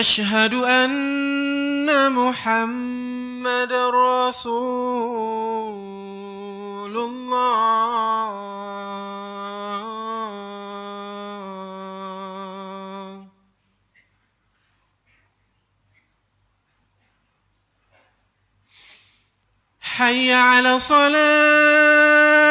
أشهد أن محمد رسول الله حي على صلاه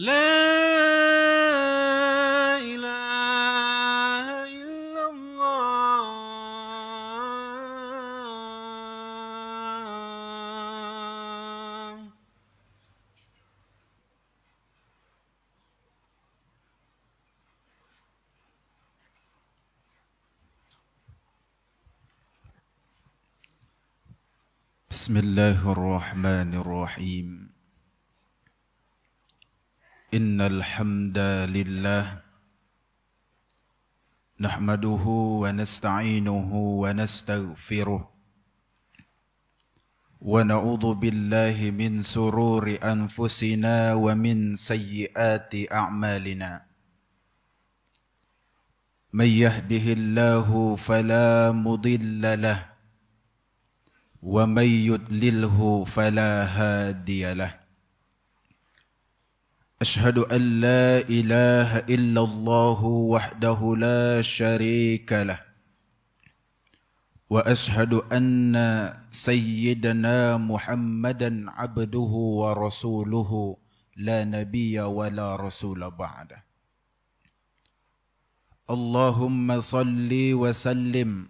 لا إله إلا الله بسم الله الرحمن الرحيم إن الحمد لله نحمده ونستعينه ونستغفره ونعوذ بالله من سرور أنفسنا ومن سيئات أعمالنا من يهده الله فلا مضل له ومن يضلله فلا هادي له أشهد أن لا إله إلا الله وحده لا شريك له وأشهد أن سيدنا محمدا عبده ورسوله لا نبي ولا رسول بعده اللهم صل وسلم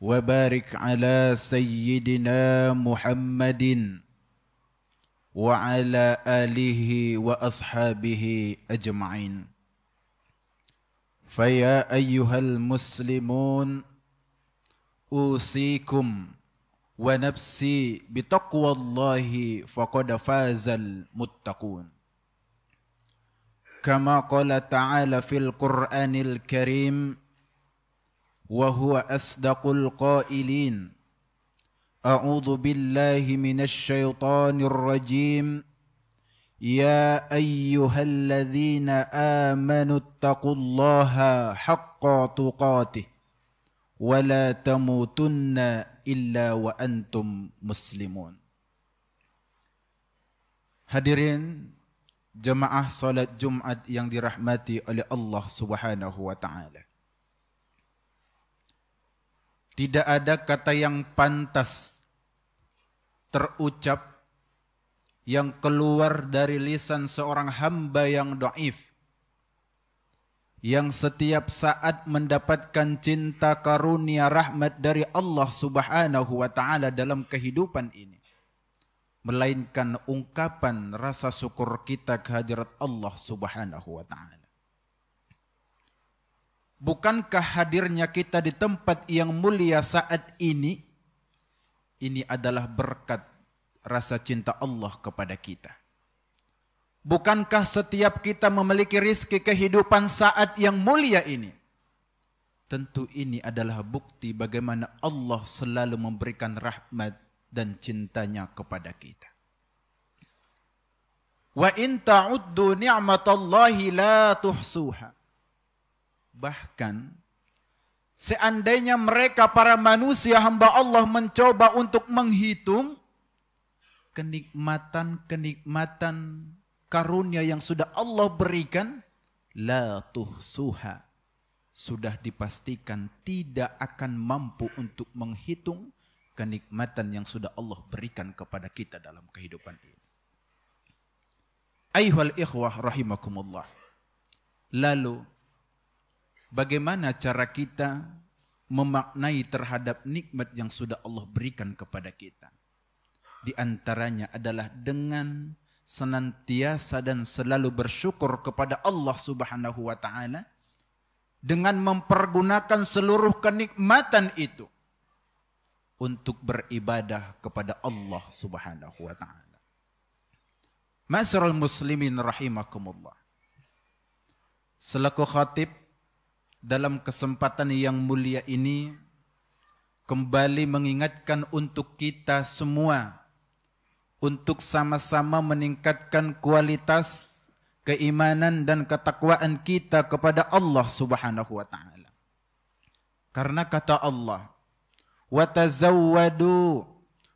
وبارك على سيدنا محمد وعلى اله واصحابه اجمعين فيا ايها المسلمون اوصيكم ونفسي بتقوى الله فقد فاز المتقون كما قال تعالى في القران الكريم وهو اصدق القائلين أعوذ بالله من الشيطان الرجيم يا أيها الذين آمنوا اتقوا الله حق تقاته ولا تموتن إلا وأنتم مسلمون Hadirin jemaah solat Jumat yang dirahmati oleh Allah Subhanahu wa taala. Tidak ada kata yang pantas terucap yang keluar dari lisan seorang hamba yang do'if. Yang setiap saat mendapatkan cinta karunia rahmat dari Allah subhanahu wa ta'ala dalam kehidupan ini. Melainkan ungkapan rasa syukur kita kehadirat Allah subhanahu wa ta'ala bukankah hadirnya kita di tempat yang mulia saat ini ini adalah berkat rasa cinta Allah kepada kita. Bukankah setiap kita memiliki rizki kehidupan saat yang mulia ini? Tentu ini adalah bukti bagaimana Allah selalu memberikan rahmat dan cintanya kepada kita. Wa in ta'uddu ni'matallahi la tuhsuha. Bahkan seandainya mereka para manusia hamba Allah mencoba untuk menghitung kenikmatan-kenikmatan karunia yang sudah Allah berikan, la suha Sudah dipastikan tidak akan mampu untuk menghitung kenikmatan yang sudah Allah berikan kepada kita dalam kehidupan ini. Ayuhal ikhwah rahimakumullah. Lalu bagaimana cara kita memaknai terhadap nikmat yang sudah Allah berikan kepada kita. Di antaranya adalah dengan senantiasa dan selalu bersyukur kepada Allah Subhanahu wa taala dengan mempergunakan seluruh kenikmatan itu untuk beribadah kepada Allah Subhanahu wa taala. Masyarul muslimin rahimakumullah. Selaku khatib dalam kesempatan yang mulia ini kembali mengingatkan untuk kita semua untuk sama-sama meningkatkan kualitas keimanan dan ketakwaan kita kepada Allah Subhanahu wa taala. Karena kata Allah, "Wa tazawwadu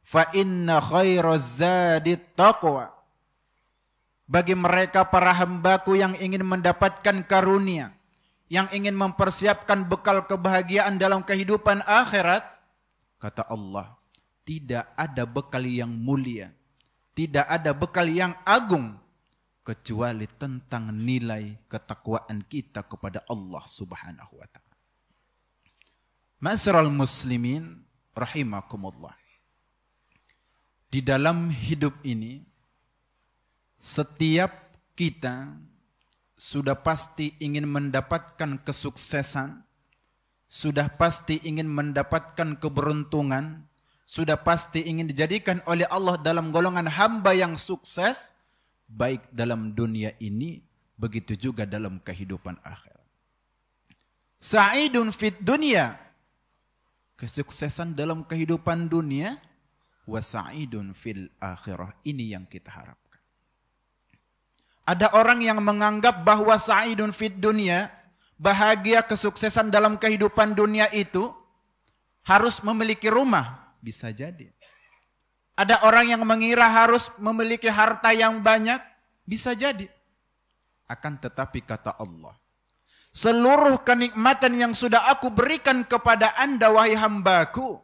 fa inna khairaz zadi taqwa." Bagi mereka para hambaku yang ingin mendapatkan karunia, yang ingin mempersiapkan bekal kebahagiaan dalam kehidupan akhirat, kata Allah, tidak ada bekal yang mulia, tidak ada bekal yang agung kecuali tentang nilai ketakwaan kita kepada Allah Subhanahu wa taala. Masral muslimin rahimakumullah. Di dalam hidup ini setiap kita sudah pasti ingin mendapatkan kesuksesan, sudah pasti ingin mendapatkan keberuntungan, sudah pasti ingin dijadikan oleh Allah dalam golongan hamba yang sukses, baik dalam dunia ini, begitu juga dalam kehidupan akhir Sa'idun fit dunia. Kesuksesan dalam kehidupan dunia. Wa sa'idun fil akhirah. Ini yang kita harap. Ada orang yang menganggap bahwa sa'idun fit dunia, bahagia kesuksesan dalam kehidupan dunia itu harus memiliki rumah. Bisa jadi. Ada orang yang mengira harus memiliki harta yang banyak. Bisa jadi. Akan tetapi kata Allah. Seluruh kenikmatan yang sudah aku berikan kepada anda wahai hambaku.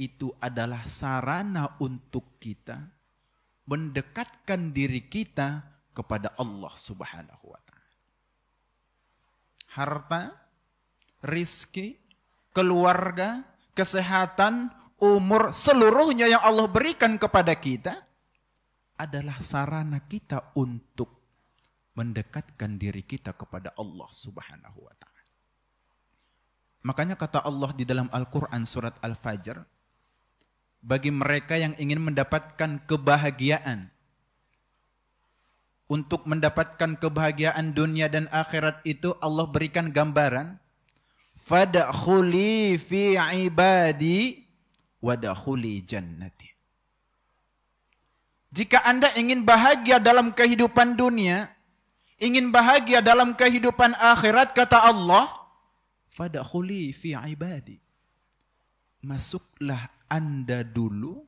Itu adalah sarana untuk kita mendekatkan diri kita kepada Allah Subhanahu wa taala. Harta, rizki, keluarga, kesehatan, umur, seluruhnya yang Allah berikan kepada kita adalah sarana kita untuk mendekatkan diri kita kepada Allah Subhanahu wa taala. Makanya kata Allah di dalam Al-Qur'an surat Al-Fajr, bagi mereka yang ingin mendapatkan kebahagiaan. Untuk mendapatkan kebahagiaan dunia dan akhirat itu Allah berikan gambaran Fadakhuli fi ibadi wadakhuli jannati. Jika Anda ingin bahagia dalam kehidupan dunia, ingin bahagia dalam kehidupan akhirat kata Allah, Fadakhuli fi ibadi. Masuklah anda dulu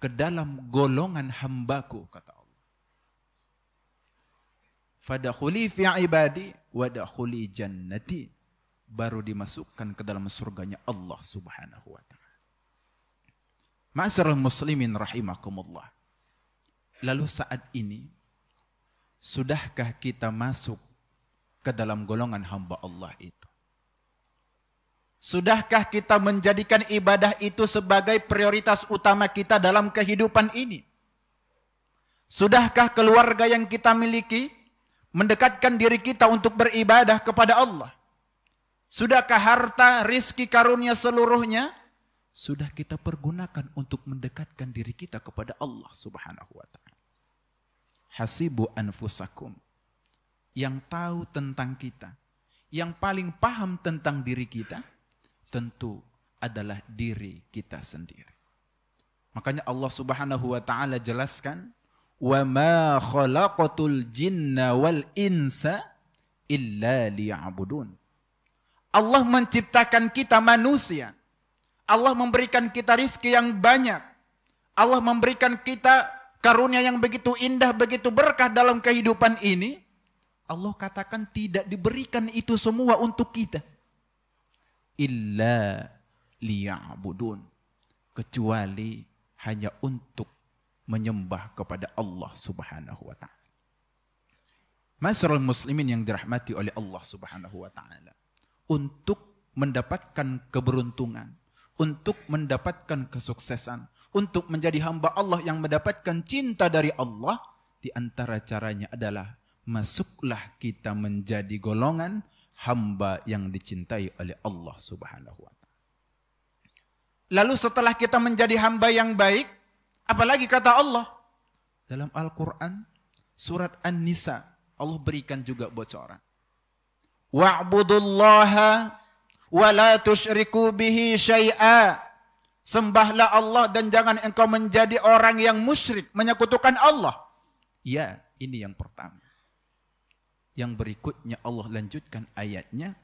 ke dalam golongan hambaku, kata Allah. Fadakhuli fi ibadi wadakhuli jannati. Baru dimasukkan ke dalam surganya Allah subhanahu wa ta'ala. Ma'asirul muslimin rahimakumullah. Lalu saat ini, sudahkah kita masuk ke dalam golongan hamba Allah itu? Sudahkah kita menjadikan ibadah itu sebagai prioritas utama kita dalam kehidupan ini? Sudahkah keluarga yang kita miliki mendekatkan diri kita untuk beribadah kepada Allah? Sudahkah harta, rizki, karunia seluruhnya sudah kita pergunakan untuk mendekatkan diri kita kepada Allah Subhanahu wa taala? Hasibu anfusakum. Yang tahu tentang kita, yang paling paham tentang diri kita, tentu adalah diri kita sendiri. Makanya Allah Subhanahu wa taala jelaskan, "Wa ma khalaqatul jinna wal insa illa liya'budun." Allah menciptakan kita manusia. Allah memberikan kita rizki yang banyak. Allah memberikan kita karunia yang begitu indah, begitu berkah dalam kehidupan ini. Allah katakan tidak diberikan itu semua untuk kita illa liya'budun. Kecuali hanya untuk menyembah kepada Allah Subhanahu wa taala. Masrul muslimin yang dirahmati oleh Allah Subhanahu wa taala untuk mendapatkan keberuntungan, untuk mendapatkan kesuksesan, untuk menjadi hamba Allah yang mendapatkan cinta dari Allah di antara caranya adalah masuklah kita menjadi golongan hamba yang dicintai oleh Allah Subhanahu wa taala. Lalu setelah kita menjadi hamba yang baik, apalagi kata Allah dalam Al-Qur'an surat An-Nisa Allah berikan juga bocoran. Wa'budullaha wa la tusyriku bihi syai'a. Sembahlah Allah dan jangan engkau menjadi orang yang musyrik, menyekutukan Allah. Ya, ini yang pertama yang berikutnya Allah lanjutkan ayatnya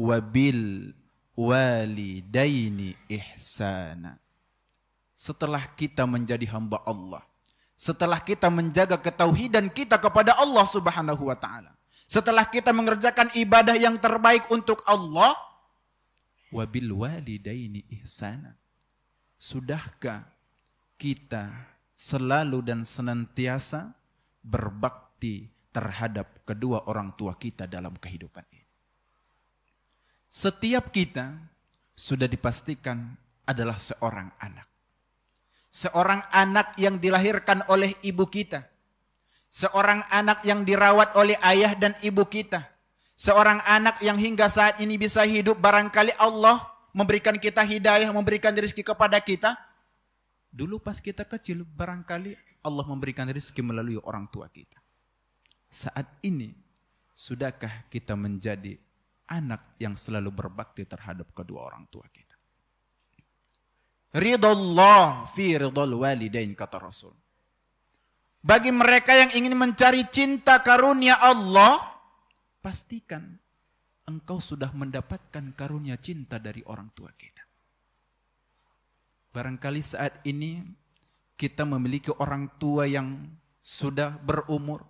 wabil walidaini ihsana. Setelah kita menjadi hamba Allah, setelah kita menjaga ketauhidan kita kepada Allah Subhanahu wa taala, setelah kita mengerjakan ibadah yang terbaik untuk Allah, wabil walidaini ihsana. Sudahkah kita selalu dan senantiasa berbakti terhadap kedua orang tua kita dalam kehidupan ini. Setiap kita sudah dipastikan adalah seorang anak. Seorang anak yang dilahirkan oleh ibu kita. Seorang anak yang dirawat oleh ayah dan ibu kita. Seorang anak yang hingga saat ini bisa hidup barangkali Allah memberikan kita hidayah, memberikan rezeki kepada kita. Dulu pas kita kecil barangkali Allah memberikan rezeki melalui orang tua kita saat ini sudahkah kita menjadi anak yang selalu berbakti terhadap kedua orang tua kita? Ridho Allah fi ridhol walidain kata Rasul. Bagi mereka yang ingin mencari cinta karunia Allah, pastikan engkau sudah mendapatkan karunia cinta dari orang tua kita. Barangkali saat ini kita memiliki orang tua yang sudah berumur,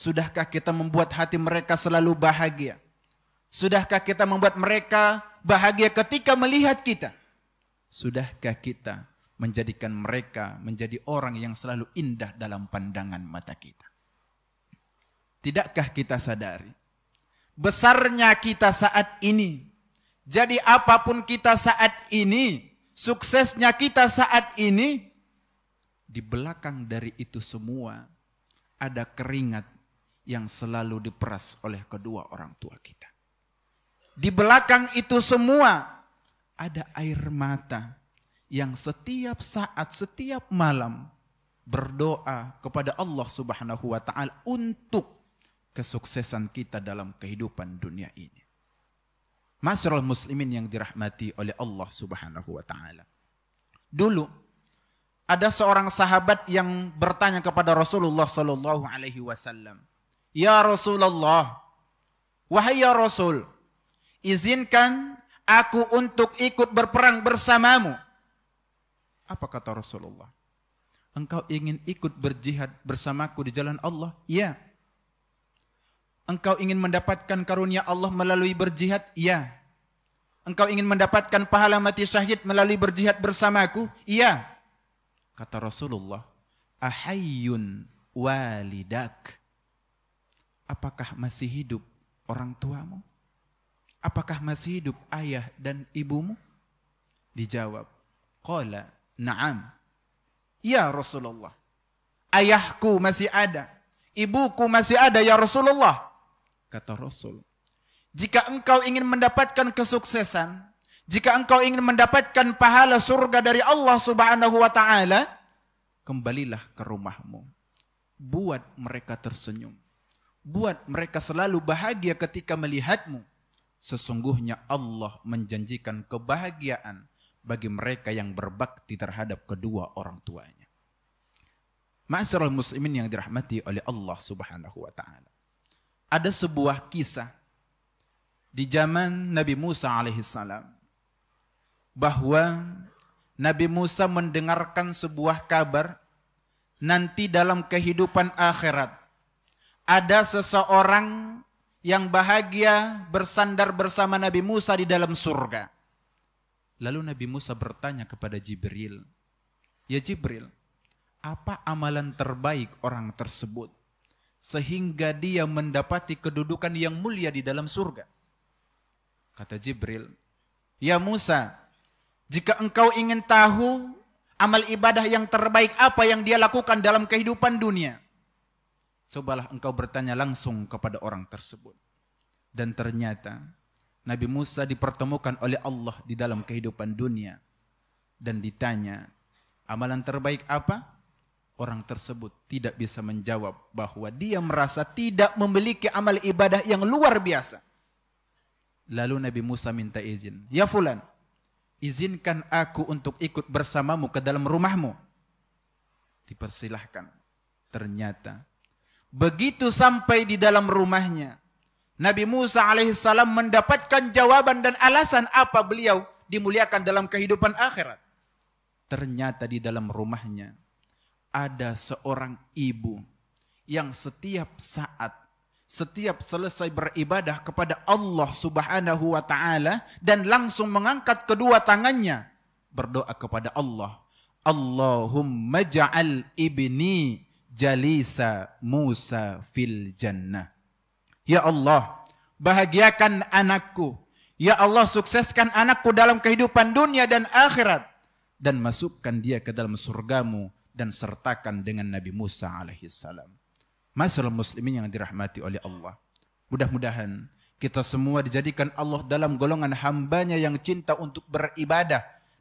Sudahkah kita membuat hati mereka selalu bahagia? Sudahkah kita membuat mereka bahagia ketika melihat kita? Sudahkah kita menjadikan mereka menjadi orang yang selalu indah dalam pandangan mata kita? Tidakkah kita sadari besarnya kita saat ini? Jadi apapun kita saat ini, suksesnya kita saat ini, di belakang dari itu semua ada keringat yang selalu diperas oleh kedua orang tua kita. Di belakang itu semua ada air mata yang setiap saat, setiap malam berdoa kepada Allah Subhanahu wa taala untuk kesuksesan kita dalam kehidupan dunia ini. Masyarakat muslimin yang dirahmati oleh Allah Subhanahu wa taala. Dulu ada seorang sahabat yang bertanya kepada Rasulullah sallallahu alaihi wasallam, Ya Rasulullah, wahai ya Rasul, izinkan aku untuk ikut berperang bersamamu. Apa kata Rasulullah? Engkau ingin ikut berjihad bersamaku di jalan Allah? Ya. Engkau ingin mendapatkan karunia Allah melalui berjihad? Ya. Engkau ingin mendapatkan pahala mati syahid melalui berjihad bersamaku? Iya. Kata Rasulullah, Ahayyun walidak apakah masih hidup orang tuamu? Apakah masih hidup ayah dan ibumu? Dijawab, Qala, na'am. Ya Rasulullah, ayahku masih ada, ibuku masih ada ya Rasulullah. Kata Rasul, jika engkau ingin mendapatkan kesuksesan, jika engkau ingin mendapatkan pahala surga dari Allah Subhanahu wa taala, kembalilah ke rumahmu. Buat mereka tersenyum. Buat mereka selalu bahagia ketika melihatmu. Sesungguhnya Allah menjanjikan kebahagiaan bagi mereka yang berbakti terhadap kedua orang tuanya. Ma'asyiral muslimin yang dirahmati oleh Allah Subhanahu wa taala. Ada sebuah kisah di zaman Nabi Musa alaihissalam bahwa Nabi Musa mendengarkan sebuah kabar nanti dalam kehidupan akhirat ada seseorang yang bahagia bersandar bersama Nabi Musa di dalam surga. Lalu Nabi Musa bertanya kepada Jibril, "Ya Jibril, apa amalan terbaik orang tersebut sehingga dia mendapati kedudukan yang mulia di dalam surga?" Kata Jibril, "Ya Musa, jika engkau ingin tahu amal ibadah yang terbaik apa yang dia lakukan dalam kehidupan dunia, cobalah engkau bertanya langsung kepada orang tersebut. Dan ternyata Nabi Musa dipertemukan oleh Allah di dalam kehidupan dunia dan ditanya, amalan terbaik apa? Orang tersebut tidak bisa menjawab bahwa dia merasa tidak memiliki amal ibadah yang luar biasa. Lalu Nabi Musa minta izin, "Ya fulan, izinkan aku untuk ikut bersamamu ke dalam rumahmu." Dipersilahkan. Ternyata Begitu sampai di dalam rumahnya, Nabi Musa alaihissalam mendapatkan jawaban dan alasan apa beliau dimuliakan dalam kehidupan akhirat. Ternyata di dalam rumahnya ada seorang ibu yang setiap saat setiap selesai beribadah kepada Allah Subhanahu wa taala dan langsung mengangkat kedua tangannya berdoa kepada Allah. Allahumma ja'al ibni Jalisa Musa fil jannah. Ya Allah, bahagiakan anakku. Ya Allah, sukseskan anakku dalam kehidupan dunia dan akhirat. Dan masukkan dia ke dalam surgamu dan sertakan dengan Nabi Musa alaihissalam. Masalah muslimin yang dirahmati oleh Allah. Mudah-mudahan kita semua dijadikan Allah dalam golongan hambanya yang cinta untuk beribadah.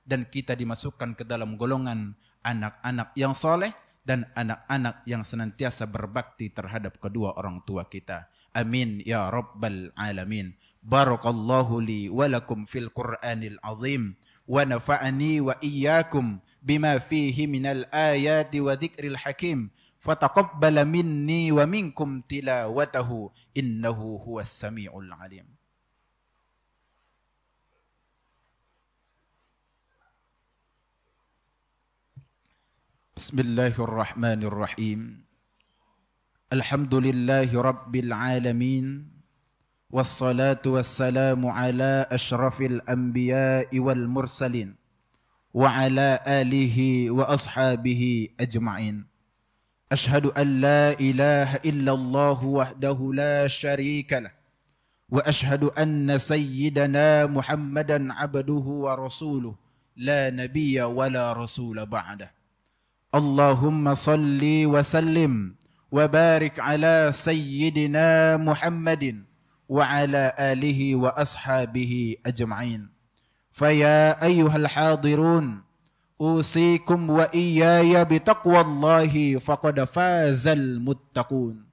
Dan kita dimasukkan ke dalam golongan anak-anak yang soleh dan anak-anak yang senantiasa berbakti terhadap kedua orang tua kita. Amin ya rabbal alamin. Barakallahu li wa lakum fil Qur'anil azim wa nafa'ani wa iyyakum bima fihi minal ayati wa dhikril hakim. فتقبل مني ومنكم تلاوته انه هو samiul Alim. بسم الله الرحمن الرحيم الحمد لله رب العالمين والصلاه والسلام على اشرف الانبياء والمرسلين وعلى اله واصحابه اجمعين اشهد ان لا اله الا الله وحده لا شريك له واشهد ان سيدنا محمدا عبده ورسوله لا نبي ولا رسول بعده اللهم صل وسلم وبارك على سيدنا محمد وعلى اله واصحابه اجمعين فيا ايها الحاضرون اوصيكم واياي بتقوى الله فقد فاز المتقون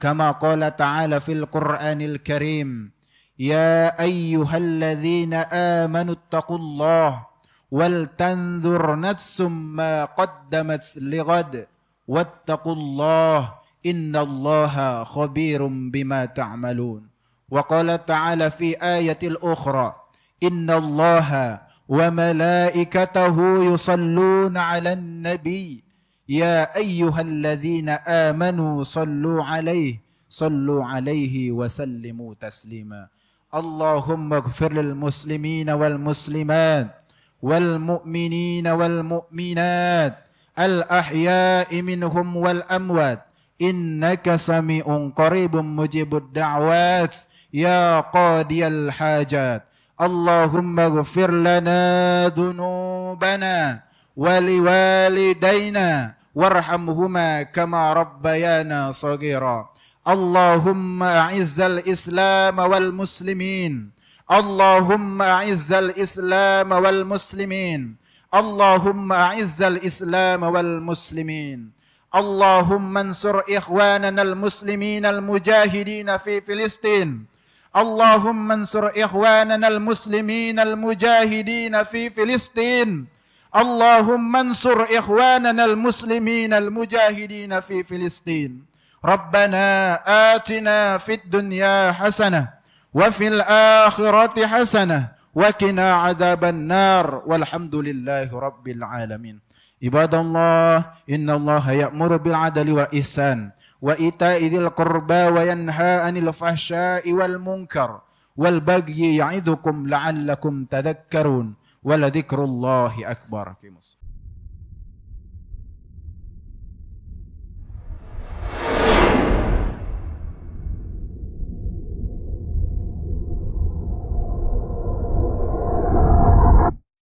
كما قال تعالى في القران الكريم يا ايها الذين امنوا اتقوا الله ولتنذر نفس ما قدمت لغد واتقوا الله ان الله خبير بما تعملون وقال تعالى في ايه الاخرى ان الله وملائكته يصلون على النبي يا ايها الذين امنوا صلوا عليه صلوا عليه وسلموا تسليما اللهم اغفر للمسلمين والمسلمات والمؤمنين والمؤمنات الأحياء منهم والأموات إنك سميع قريب مجيب الدعوات يا قاضي الحاجات اللهم اغفر لنا ذنوبنا ولوالدينا وارحمهما كما ربيانا صغيرا اللهم أعز الإسلام والمسلمين اللهم أعز الإسلام والمسلمين اللهم أعز الإسلام والمسلمين اللهم انصر إخواننا المسلمين المجاهدين في فلسطين اللهم انصر إخواننا المسلمين المجاهدين في فلسطين اللهم انصر إخواننا المسلمين المجاهدين في فلسطين ربنا آتنا في الدنيا حسنة وفي الآخرة حسنة وقنا عذاب النار والحمد لله رب العالمين عباد الله إن الله يأمر بالعدل والإحسان وإيتاء ذي القربى وينهى عن الفحشاء والمنكر والبغي يعظكم لعلكم تذكرون ولذكر الله أكبر